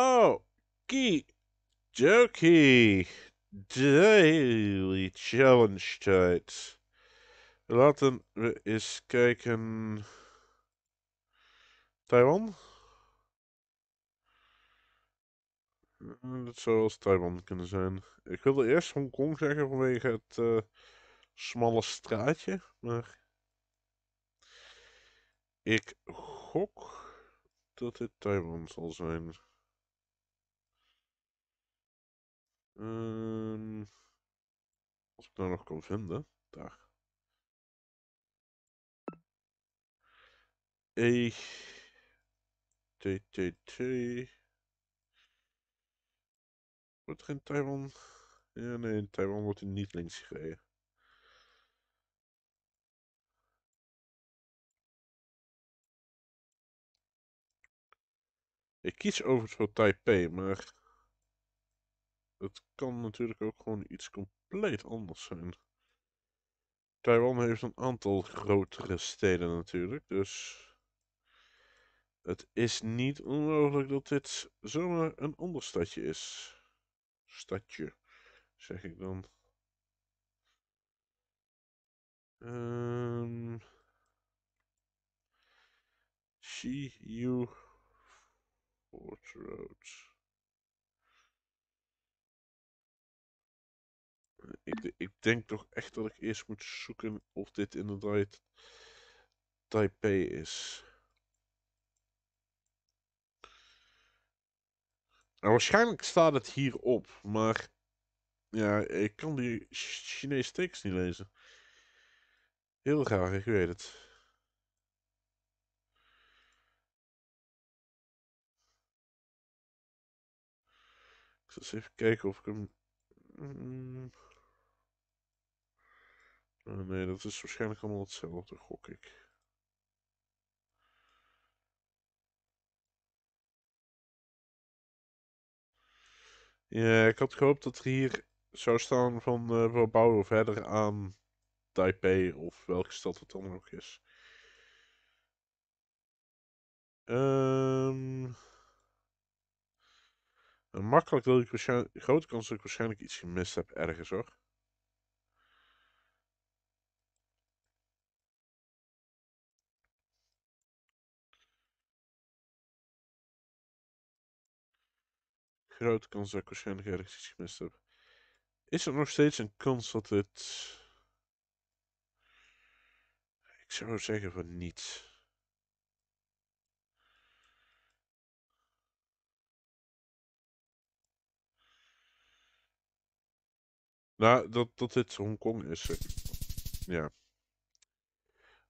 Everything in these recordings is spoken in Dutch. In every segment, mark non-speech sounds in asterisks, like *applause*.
Oh, Okie dokie. Daily challenge tijd. Laten we eens kijken. Taiwan? Dat zou wel Taiwan kunnen zijn. Ik wilde eerst Hongkong zeggen vanwege het eh, smalle straatje, maar. Ik gok dat dit Taiwan zal zijn. Um, als ik nou nog kan vinden. Daar. E. T, T, T. Wordt er in Taiwan? Ja, nee, in Taiwan wordt hij niet links gereden. Ik kies overigens voor Taipei, maar het kan natuurlijk ook gewoon iets compleet anders zijn. Taiwan heeft een aantal grotere steden natuurlijk, dus het is niet onmogelijk dat dit zomaar een ander stadje is. Stadje, zeg ik dan. Um, ehm, See you, Fort Road. ik, ik, denk toch echt dat ik eerst moet zoeken of dit inderdaad Taipei is. Nou, waarschijnlijk staat het hierop, maar ja, ik kan die Chinese tekst niet lezen. Heel graag, ik weet het. Ik zal eens even kijken of ik hem... Mm, eh, nee, dat is waarschijnlijk allemaal hetzelfde, gok ik. Ja, ik had gehoopt dat er hier zou staan van uh, we bouwen verder aan Taipei of welke stad het dan ook is. Ehm, makkelijk dat ik waarschijnlijk, grote kans dat ik waarschijnlijk iets gemist heb ergens hoor. grote kans dat ik waarschijnlijk ergens iets gemist heb. Is er nog steeds een kans dat dit? Ik zou zeggen van niet. Nou, dat, dat dit Hongkong is. Ja.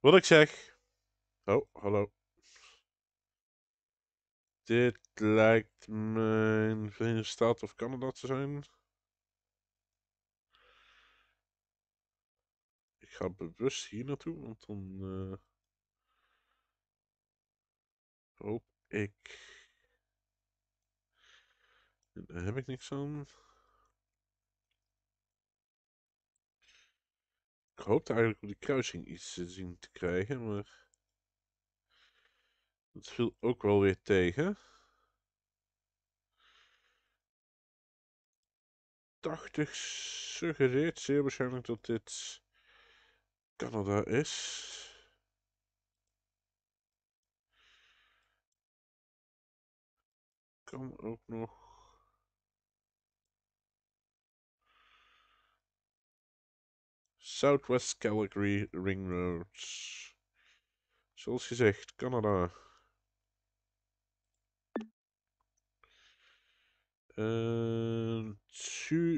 Wat ik zeg. Oh, hallo. Dit lijkt mijn Verenigde Staten of Canada te zijn. Ik ga bewust hier naartoe, want dan eh, hoop ik. daar heb ik niks aan. Ik hoopte eigenlijk op die kruising iets te zien te krijgen, maar. Dat viel ook wel weer tegen. 80 suggereert zeer waarschijnlijk dat dit Canada is. Kan ook nog. Southwest Calgary Ring Roads. Zoals gezegd, Canada. Uh, Southwest.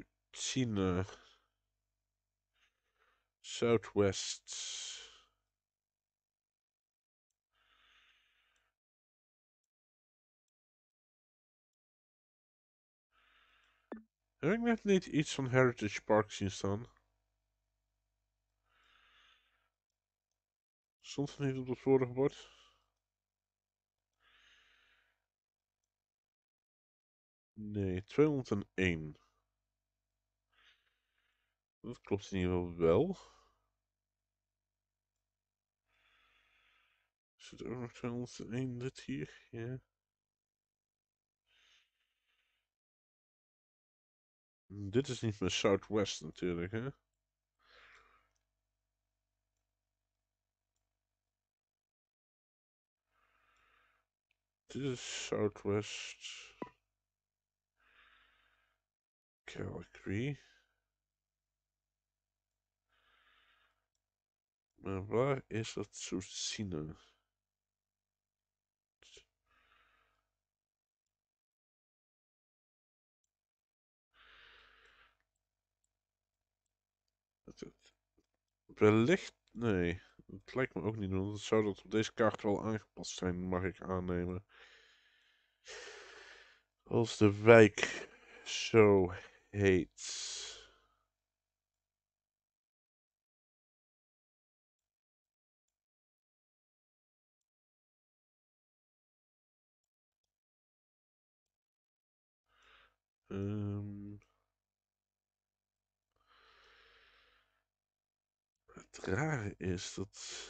Heb ik net niet iets van Heritage Park zien staan? Stond niet op het vorige bord? Nee, 201. Dat klopt in ieder geval wel. Is het ook nog 201 dit hier? Ja. Dit is niet meer Southwest natuurlijk, hè? Dit is Southwest. Maar waar is dat zo zien? Wellicht, nee. Dat lijkt me ook niet, want het zou dat op deze kaart wel aangepast zijn, mag ik aannemen. Als de wijk zo Ehm. het rare is dat.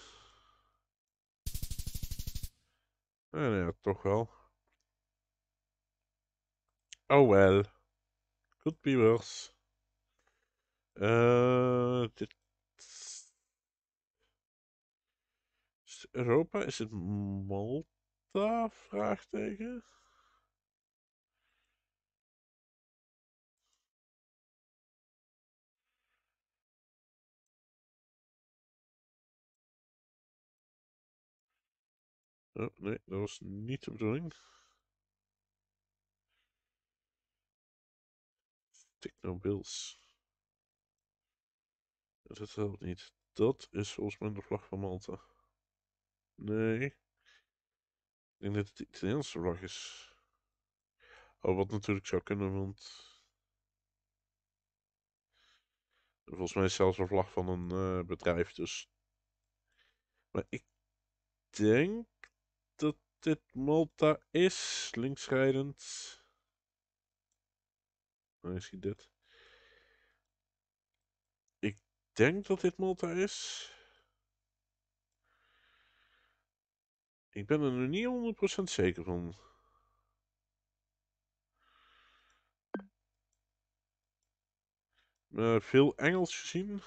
Eh, nou ja, toch wel. Oh wel. Goed, viewers. Uh, eh, Europa? Is het Malta? Vraagteken. Oh, nee, dat was niet de bedoeling. bills. Dat helpt niet. Dat is volgens mij de vlag van Malta. Nee. Ik denk dat het de Italiaanse vlag is. Oh, wat natuurlijk zou kunnen, want... Volgens mij is zelfs een vlag van een eh, bedrijf, dus... Maar ik denk dat dit Malta is, linksrijdend. Hij dit. Ik denk dat dit Malta is. Ik ben er nu niet 100% zeker van. Uh, veel Engels gezien.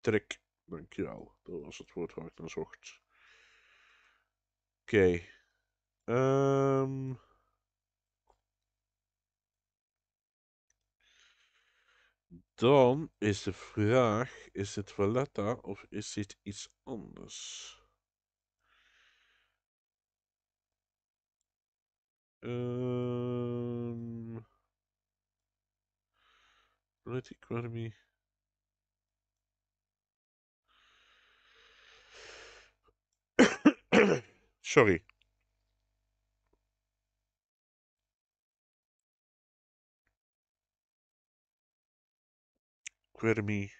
Trek, dankjewel. Dat was het woord waar ik naar zocht. Oké. Ehm. Dan is de vraag: is het Valletta of is dit iets anders? Um, ehm. Economy. *coughs* Sorry. Squirmy.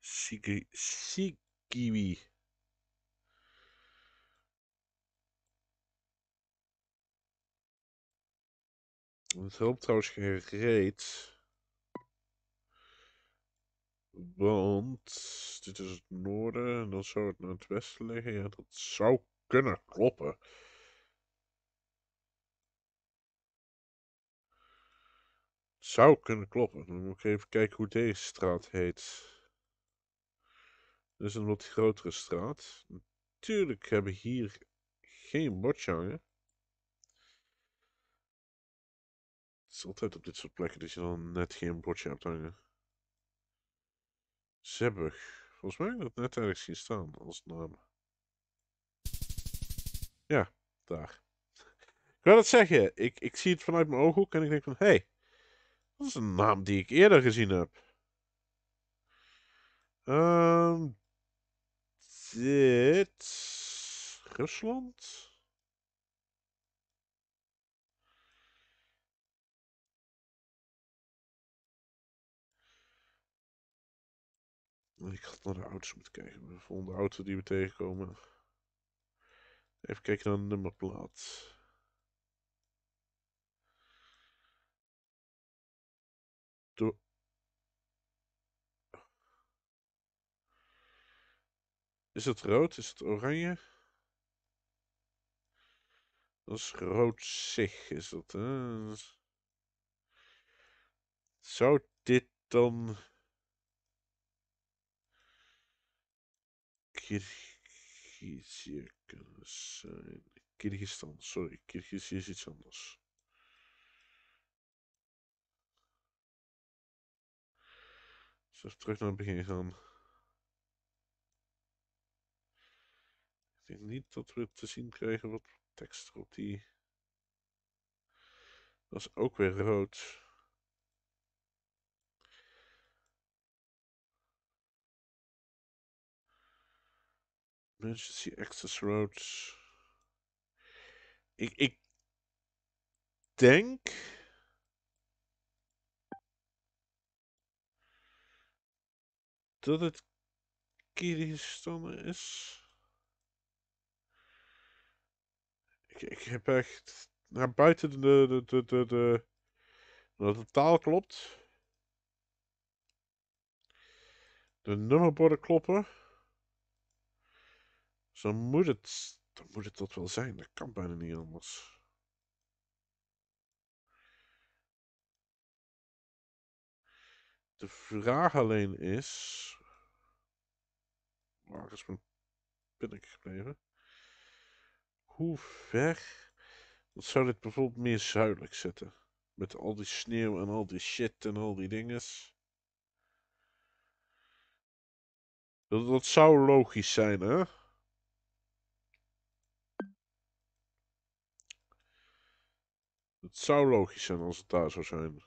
Sigi Het helpt trouwens geen reet. Want dit is het noorden en dan zou het naar het westen liggen. Ja, dat zou kunnen kloppen. zou kunnen kloppen. Dan moet ik even kijken hoe deze straat heet. Dit is een wat grotere straat. Natuurlijk hebben we hier geen bordje hangen. Het is altijd op dit soort plekken dat je dan net geen bordje hebt hangen. Zebbug. Volgens mij heb ik dat net ergens zien staan als naam. Ja, daar. *laughs* Ik wil dat zeggen. Ik, ik zie het vanuit mijn ooghoek en ik denk van... Hé, hey, dat is een naam die ik eerder gezien heb. Ehm, dit. Rusland? Ik had naar de auto's moeten kijken. De volgende auto die we tegenkomen. Even kijken naar de nummerplaat. Is het rood? Is het oranje? Dat is rood zich, is dat. Hè? Zou dit dan. Kyrgyzije kunnen zijn? Kyrgyzstan, sorry, Kyrgyzije is iets anders. Dus terug naar het begin gaan. Ik denk niet dat we te zien krijgen wat tekst op die... Dat is ook weer rood. Emergency Access Roads. Ik, ik denk dat het Kyrgyzstan is. Ik, ik, heb echt naar buiten de, de, de, de, dat de taal klopt. De nummerborden kloppen. Zo moet het, dan moet het dat wel zijn. Dat kan bijna niet anders. De vraag alleen is... Waar oh, is mijn ben gebleven? Hoe ver... Dat zou dit bijvoorbeeld meer zuidelijk zetten. Met al die sneeuw en al die shit en al die dinges. Dat, dat zou logisch zijn, hè? Het zou logisch zijn als het daar zou zijn.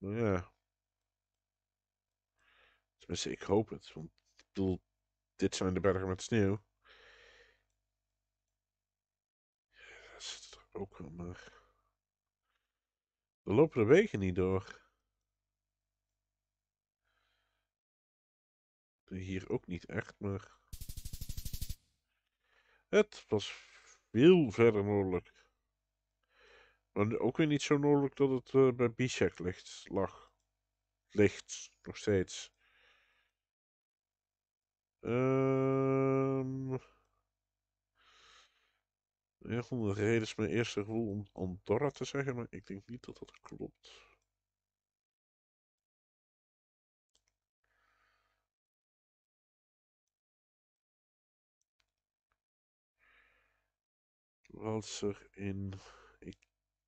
Ja. Tenminste, ik hoop het. Want ik bedoel, dit zijn de bergen met sneeuw. dat is er ook wel, maar... we lopen de wegen niet door. Hier ook niet echt, maar... Het was veel verder mogelijk. Maar ook weer niet zo nodig dat het eh, bij Bicek ligt, lag. Ligt, nog steeds. Ehm... Um... Ja, de reden is mijn eerste gevoel om Andorra te zeggen, maar ik denk niet dat dat klopt. Walser in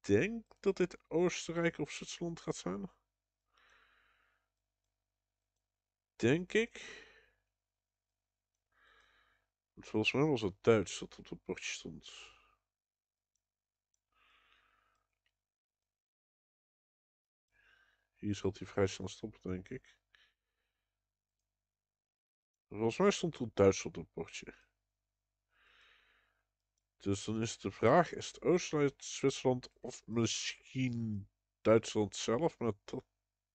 denk dat dit Oostenrijk of Zwitserland gaat zijn. Denk ik. Volgens mij was het Duits dat op het bordje stond. Hier zal hij vrij snel stoppen, denk ik. Volgens mij stond het Duits op het bordje. Dus dan is de vraag: is het Oostenrijk, Zwitserland of misschien Duitsland zelf? Maar dat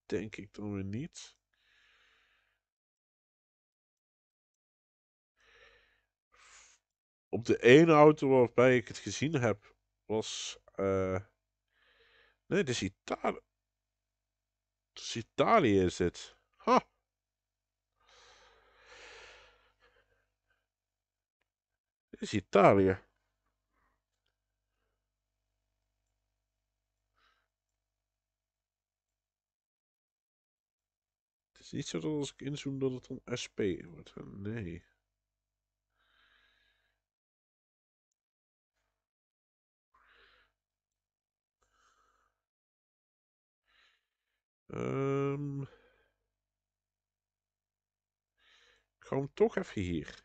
denk ik dan weer niet. Op de ene auto waarbij ik het gezien heb, was. Eh, nee, het is Italië. Het is Italië, is dit. Ha! Het is Italië. is niet zo dat als ik inzoom dat het dan SP wordt. Nee. Um, ik ga hem toch even hier.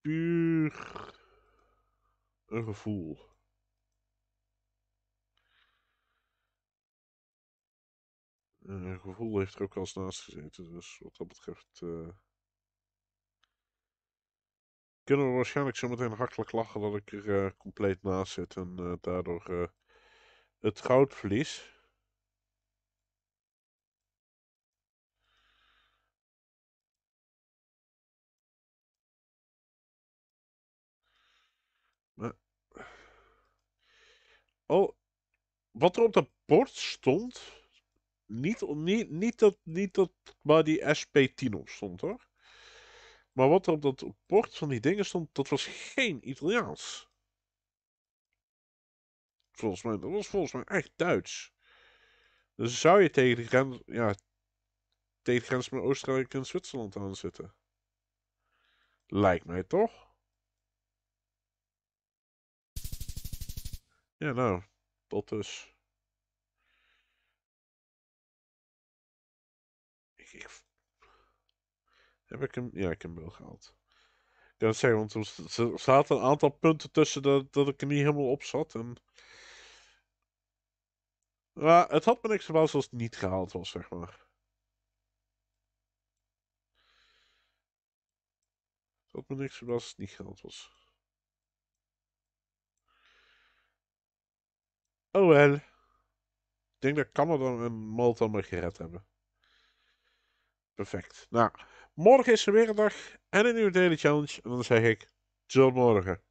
Puur een gevoel. Eh, een gevoel heeft er ook als eens naast gezeten, dus wat dat betreft. Eh, kunnen we waarschijnlijk zometeen hartelijk lachen dat ik er eh, compleet naast zit en daardoor het goud verlies. Oh, wat er op dat bord stond. Niet, niet, niet, dat, niet dat waar die SP10 stond hoor. Maar wat er op dat bord van die dingen stond, dat was geen Italiaans. Volgens mij, dat was volgens mij echt Duits. Dus zou je tegen de grens, ja, tegen grens met Oostenrijk en Zwitserland aan zitten. Lijkt mij toch? Ja, nou, tot dus. Ik, Heb ik hem? Ja, ik heb hem wel gehaald. Ik kan het zeggen, want er zaten een aantal punten tussen dat, dat ik er niet helemaal op zat. En... Maar het had me niks verbaasd als het niet gehaald was, zeg maar. Het had me niks verbaasd als het niet gehaald was. Oh wel. Ik denk dat Canada een Malta me gered hebben. Perfect. Nou, morgen is er weer een dag en een nieuwe Daily Challenge. En dan zeg ik, tot morgen.